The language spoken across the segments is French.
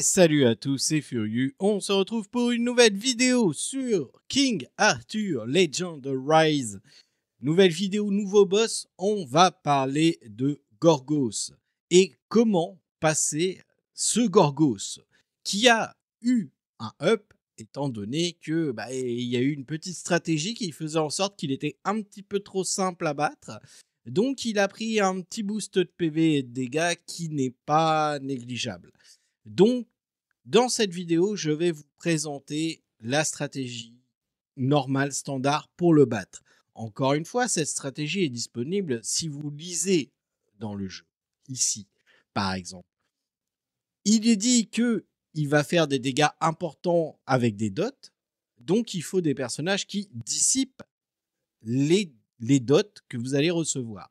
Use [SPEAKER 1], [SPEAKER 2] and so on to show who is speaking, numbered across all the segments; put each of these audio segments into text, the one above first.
[SPEAKER 1] salut à tous, c'est Furieux. On se retrouve pour une nouvelle vidéo sur King Arthur Legend Rise. Nouvelle vidéo, nouveau boss, on va parler de Gorgos et comment passer ce Gorgos qui a eu un up étant donné que bah, il y a eu une petite stratégie qui faisait en sorte qu'il était un petit peu trop simple à battre. Donc il a pris un petit boost de PV et de dégâts qui n'est pas négligeable. Donc, dans cette vidéo, je vais vous présenter la stratégie normale standard pour le battre. Encore une fois, cette stratégie est disponible si vous lisez dans le jeu, ici, par exemple. Il est dit qu'il va faire des dégâts importants avec des dots, donc il faut des personnages qui dissipent les, les dots que vous allez recevoir.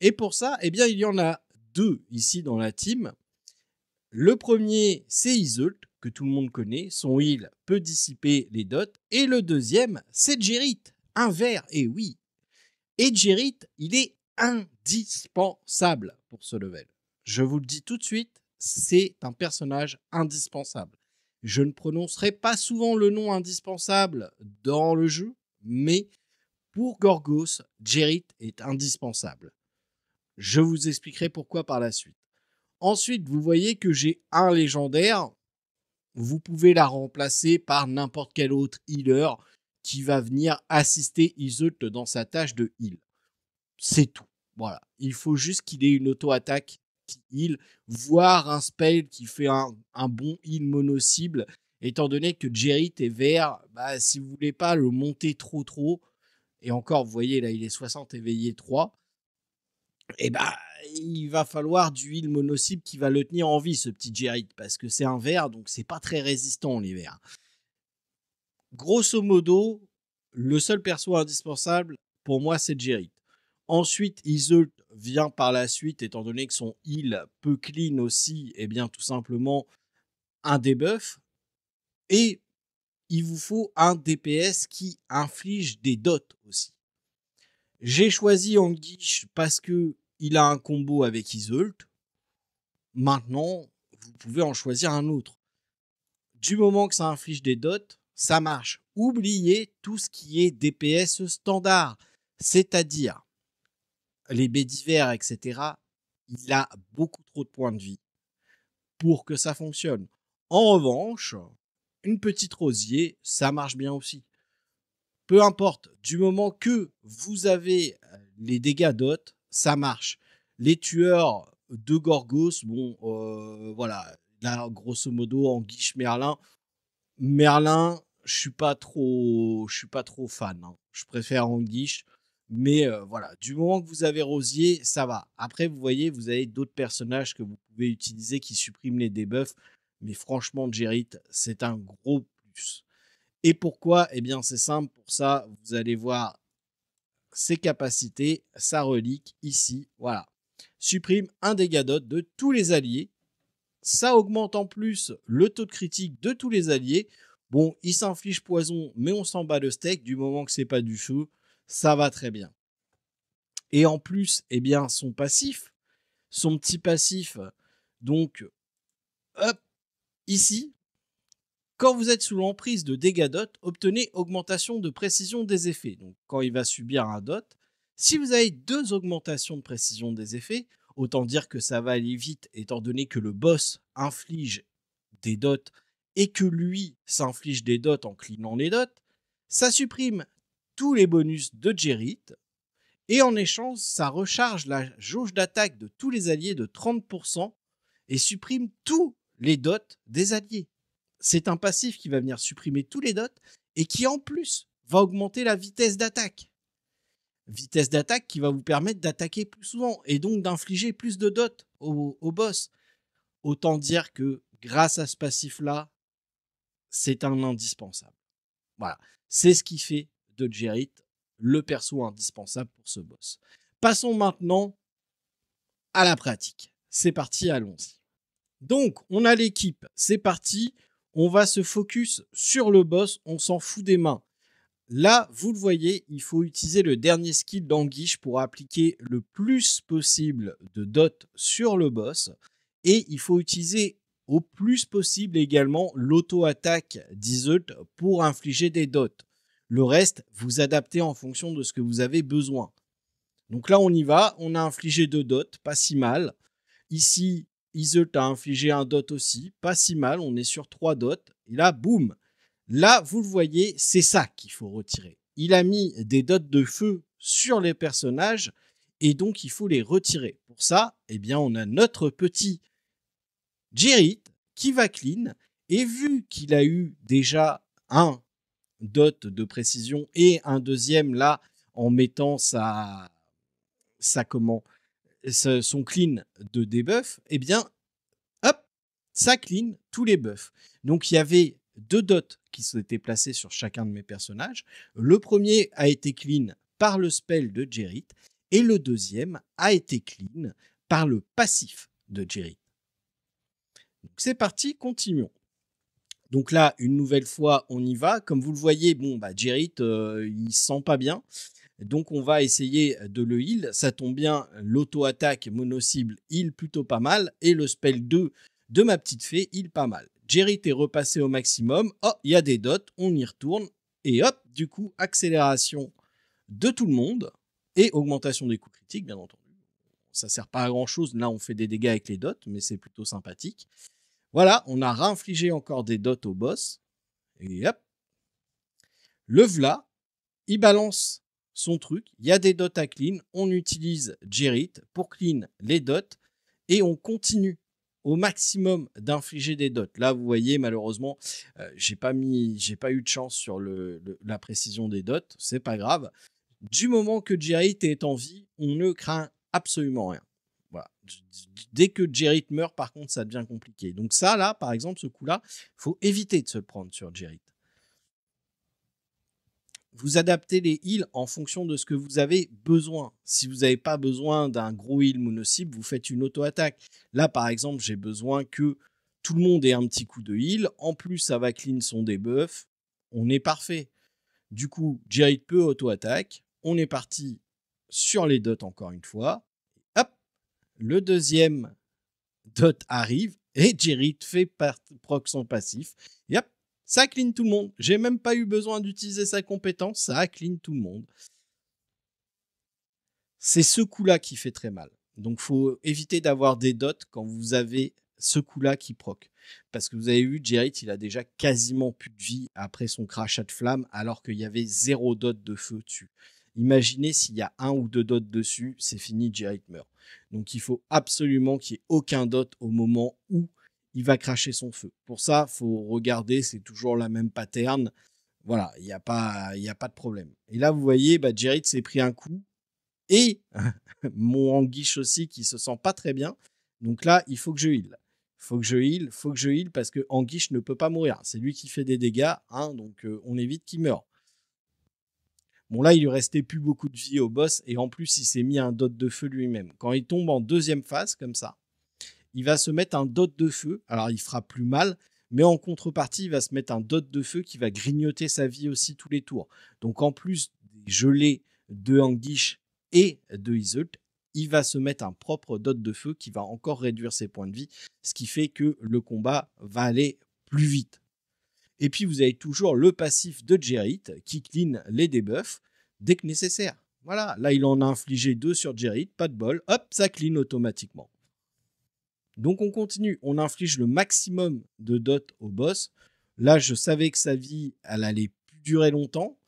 [SPEAKER 1] Et pour ça, eh bien, il y en a deux ici dans la team le premier, c'est Isolt, que tout le monde connaît. Son heal peut dissiper les dots. Et le deuxième, c'est Jérith, un vert, et oui. Et Jérith, il est indispensable pour ce level. Je vous le dis tout de suite, c'est un personnage indispensable. Je ne prononcerai pas souvent le nom indispensable dans le jeu, mais pour Gorgos, Jérith est indispensable. Je vous expliquerai pourquoi par la suite. Ensuite, vous voyez que j'ai un légendaire. Vous pouvez la remplacer par n'importe quel autre healer qui va venir assister Iseut dans sa tâche de heal. C'est tout. Voilà. Il faut juste qu'il ait une auto-attaque qui heal, voire un spell qui fait un, bon heal mono-cible. Étant donné que Jerry est vert, bah, si vous voulez pas le monter trop trop, et encore, vous voyez là, il est 60 éveillé 3, eh ben, il va falloir du heal monocybe qui va le tenir en vie, ce petit gérite, parce que c'est un verre, donc c'est pas très résistant l'hiver. Grosso modo, le seul perso indispensable, pour moi, c'est Gérite. Ensuite, Isult vient par la suite, étant donné que son heal peut clean aussi, et bien tout simplement un debuff. Et il vous faut un DPS qui inflige des dots aussi. J'ai choisi Anguish parce que il a un combo avec Isult. Maintenant, vous pouvez en choisir un autre. Du moment que ça inflige des dots, ça marche. Oubliez tout ce qui est DPS standard, c'est-à-dire les baies divers, etc. Il a beaucoup trop de points de vie pour que ça fonctionne. En revanche, une petite rosier, ça marche bien aussi. Peu importe, du moment que vous avez euh, les dégâts d'hôtes, ça marche. Les tueurs de Gorgos, bon, euh, voilà, là, grosso modo, en guiche Merlin. Merlin, je suis pas trop, je suis pas trop fan. Hein. Je préfère en guiche. Mais euh, voilà, du moment que vous avez Rosier, ça va. Après, vous voyez, vous avez d'autres personnages que vous pouvez utiliser qui suppriment les debuffs. Mais franchement, Jerit, c'est un gros plus. Et pourquoi Eh bien, c'est simple. Pour ça, vous allez voir ses capacités, sa relique ici. Voilà. Supprime un dégât d'hôte de tous les alliés. Ça augmente en plus le taux de critique de tous les alliés. Bon, il s'inflige poison, mais on s'en bat le steak du moment que c'est pas du chou. Ça va très bien. Et en plus, eh bien, son passif, son petit passif, donc, hop, ici, quand vous êtes sous l'emprise de dégâts obtenez augmentation de précision des effets. Donc quand il va subir un dot, si vous avez deux augmentations de précision des effets, autant dire que ça va aller vite étant donné que le boss inflige des dots et que lui s'inflige des dots en clinant les dots, ça supprime tous les bonus de Jerit et en échange, ça recharge la jauge d'attaque de tous les alliés de 30% et supprime tous les dots des alliés c'est un passif qui va venir supprimer tous les dots et qui en plus va augmenter la vitesse d'attaque. Vitesse d'attaque qui va vous permettre d'attaquer plus souvent et donc d'infliger plus de dots au, boss. Autant dire que grâce à ce passif-là, c'est un indispensable. Voilà. C'est ce qui fait de Jerit le perso indispensable pour ce boss. Passons maintenant à la pratique. C'est parti, allons-y. Donc, on a l'équipe. C'est parti. On va se focus sur le boss, on s'en fout des mains. Là, vous le voyez, il faut utiliser le dernier skill d'Anguiche pour appliquer le plus possible de dots sur le boss. Et il faut utiliser au plus possible également l'auto-attaque d'Iseult pour infliger des dots. Le reste, vous adaptez en fonction de ce que vous avez besoin. Donc là, on y va, on a infligé deux dots, pas si mal. Ici, Isle a infligé un dot aussi, pas si mal, on est sur trois dots. Et là, boum Là, vous le voyez, c'est ça qu'il faut retirer. Il a mis des dots de feu sur les personnages, et donc il faut les retirer. Pour ça, eh bien, on a notre petit Jirit qui va clean, et vu qu'il a eu déjà un dot de précision et un deuxième là en mettant sa, sa comment son clean de debuff, eh bien, hop, ça clean tous les buffs. Donc il y avait deux dots qui s'étaient placés sur chacun de mes personnages. Le premier a été clean par le spell de Jerit, et le deuxième a été clean par le passif de Jerit. c'est parti, continuons. Donc là, une nouvelle fois, on y va. Comme vous le voyez, bon, bah, ne euh, il sent pas bien. Donc on va essayer de le heal. Ça tombe bien, l'auto-attaque mono-cible heal plutôt pas mal. Et le spell 2 de ma petite fée heal pas mal. Jerry est repassé au maximum. Oh, il y a des dots, on y retourne. Et hop, du coup, accélération de tout le monde. Et augmentation des coups critiques, bien entendu. Ça sert pas à grand chose. Là, on fait des dégâts avec les dots, mais c'est plutôt sympathique. Voilà, on a réinfligé encore des dots au boss. Et hop. Le V'la. il balance son truc. Il y a des dots à clean, on utilise Jerit pour clean les dots et on continue au maximum d'infliger des dots. Là, vous voyez, malheureusement, je euh, j'ai pas mis, j'ai pas eu de chance sur la précision des dots. C'est pas grave. Du moment que Jerit est en vie, on ne craint absolument rien. Dès que Jerit meurt, par contre, ça devient compliqué. Donc ça, là, par exemple, ce coup-là, faut éviter de se prendre sur Jerrit vous adaptez les heals en fonction de ce que vous avez besoin. Si vous n'avez pas besoin d'un gros heal monocible, vous faites une auto-attaque. Là, par exemple, j'ai besoin que tout le monde ait un petit coup de heal. En plus, ça va clean son debuff. On est parfait. Du coup, Jared peut auto-attaque. On est parti sur les dots encore une fois. Hop, le deuxième dot arrive et Jared fait proc son passif. Et hop, ça clean tout le monde. J'ai même pas eu besoin d'utiliser sa compétence. Ça clean tout le monde. C'est ce coup-là qui fait très mal. Donc, faut éviter d'avoir des dots quand vous avez ce coup-là qui proc. Parce que vous avez vu, Jerry il a déjà quasiment plus de vie après son crachat de flamme, alors qu'il y avait zéro dot de feu dessus. Imaginez s'il y a un ou deux dots dessus, c'est fini, Jerry meurt. Donc il faut absolument qu'il n'y ait aucun dot au moment où il va cracher son feu. Pour ça, faut regarder, c'est toujours la même pattern. Voilà, il n'y a, pas, y a pas de problème. Et là, vous voyez, bah, Jared s'est pris un coup. Et mon anguiche aussi qui se sent pas très bien. Donc là, il faut que je heal. Faut que je heal, faut que je heal parce que Anguiche ne peut pas mourir. C'est lui qui fait des dégâts, hein, donc euh, on évite qu'il meure. Bon là, il lui restait plus beaucoup de vie au boss et en plus, il s'est mis un dot de feu lui-même. Quand il tombe en deuxième phase comme ça, il va se mettre un dot de feu. Alors il fera plus mal, mais en contrepartie, il va se mettre un dot de feu qui va grignoter sa vie aussi tous les tours. Donc en plus des gelées de hangish et de Isult, il va se mettre un propre dot de feu qui va encore réduire ses points de vie, ce qui fait que le combat va aller plus vite. Et puis vous avez toujours le passif de Jerit qui clean les debuffs dès que nécessaire. Voilà, là il en a infligé deux sur Jerit, pas de bol, hop, ça clean automatiquement. Donc on continue, on inflige le maximum de dots au boss. Là, je savais que sa vie, elle allait plus durer longtemps.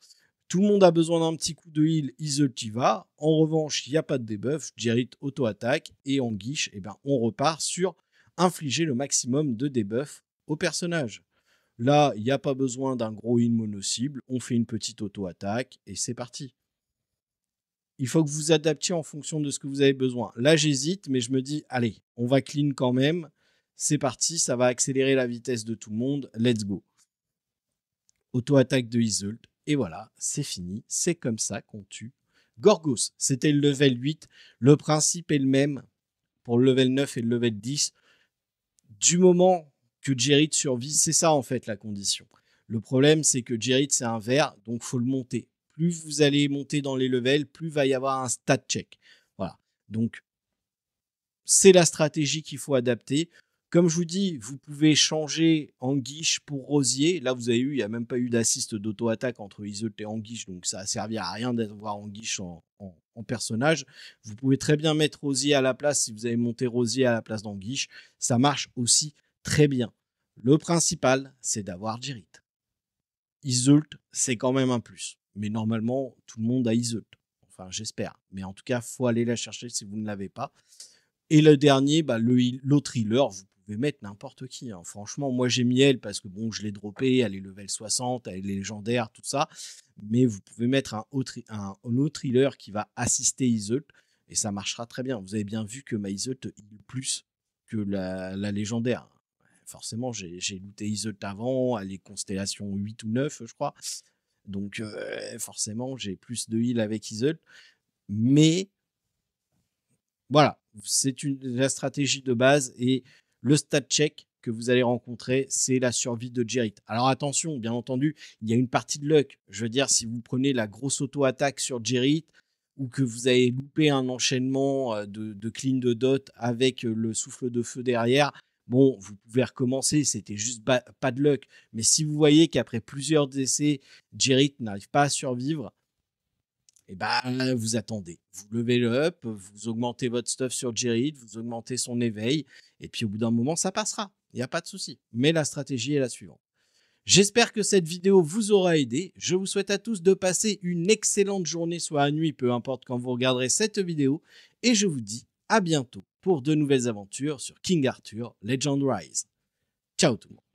[SPEAKER 1] Tout le monde a besoin d'un petit coup de heal, y En revanche, il n'y a pas de debuff, Jirit auto-attaque et en guiche, eh ben, on repart sur infliger le maximum de debuff au personnage. Là, il n'y a pas besoin d'un gros heal mono-cible, on fait une petite auto-attaque et c'est parti il faut que vous adaptiez en fonction de ce que vous avez besoin. Là, j'hésite, mais je me dis, allez, on va clean quand même. C'est parti, ça va accélérer la vitesse de tout le monde. Let's go. Auto-attaque de Isult. Et voilà, c'est fini. C'est comme ça qu'on tue Gorgos. C'était le level 8. Le principe est le même pour le level 9 et le level 10. Du moment que Jerit survit, c'est ça en fait la condition. Le problème, c'est que Jerit, c'est un verre, donc faut le monter plus vous allez monter dans les levels, plus va y avoir un stat check. Voilà. Donc, c'est la stratégie qu'il faut adapter. Comme je vous dis, vous pouvez changer Anguiche pour Rosier. Là, vous avez eu, il n'y a même pas eu d'assist d'auto-attaque entre Isult et Anguiche, donc ça a servi à rien d'avoir Anguiche en, en, en, personnage. Vous pouvez très bien mettre Rosier à la place si vous avez monté Rosier à la place d'Anguiche. Ça marche aussi très bien. Le principal, c'est d'avoir Jirit. Isult, c'est quand même un plus mais normalement, tout le monde a Iseult. Enfin, j'espère. Mais en tout cas, faut aller la chercher si vous ne l'avez pas. Et le dernier, bah, l'autre healer, vous pouvez mettre n'importe qui. Hein. Franchement, moi j'ai mis elle parce que bon, je l'ai droppé. elle est level 60, elle est légendaire, tout ça. Mais vous pouvez mettre un autre, un, autre healer qui va assister Iseult et ça marchera très bien. Vous avez bien vu que ma Iseult heal plus que la, légendaire. Forcément, j'ai looté Iseult avant, elle est constellation 8 ou 9, je crois. Donc forcément, j'ai plus de heal avec Isle. Mais voilà, c'est une la stratégie de base et le stat check que vous allez rencontrer, c'est la survie de Jirit. Alors attention, bien entendu, il y a une partie de luck. Je veux dire, si vous prenez la grosse auto-attaque sur Jirit ou que vous avez loupé un enchaînement de, de clean de dot avec le souffle de feu derrière, bon, vous pouvez recommencer, c'était juste pas de luck. Mais si vous voyez qu'après plusieurs essais, Jerry n'arrive pas à survivre, eh ben, vous attendez. Vous levez le up, vous augmentez votre stuff sur Jerry, vous augmentez son éveil, et puis au bout d'un moment, ça passera. Il n'y a pas de souci. Mais la stratégie est la suivante. J'espère que cette vidéo vous aura aidé. Je vous souhaite à tous de passer une excellente journée, soit à nuit, peu importe quand vous regarderez cette vidéo. Et je vous dis à bientôt pour de nouvelles aventures sur King Arthur Legend Rise. Ciao tout le monde.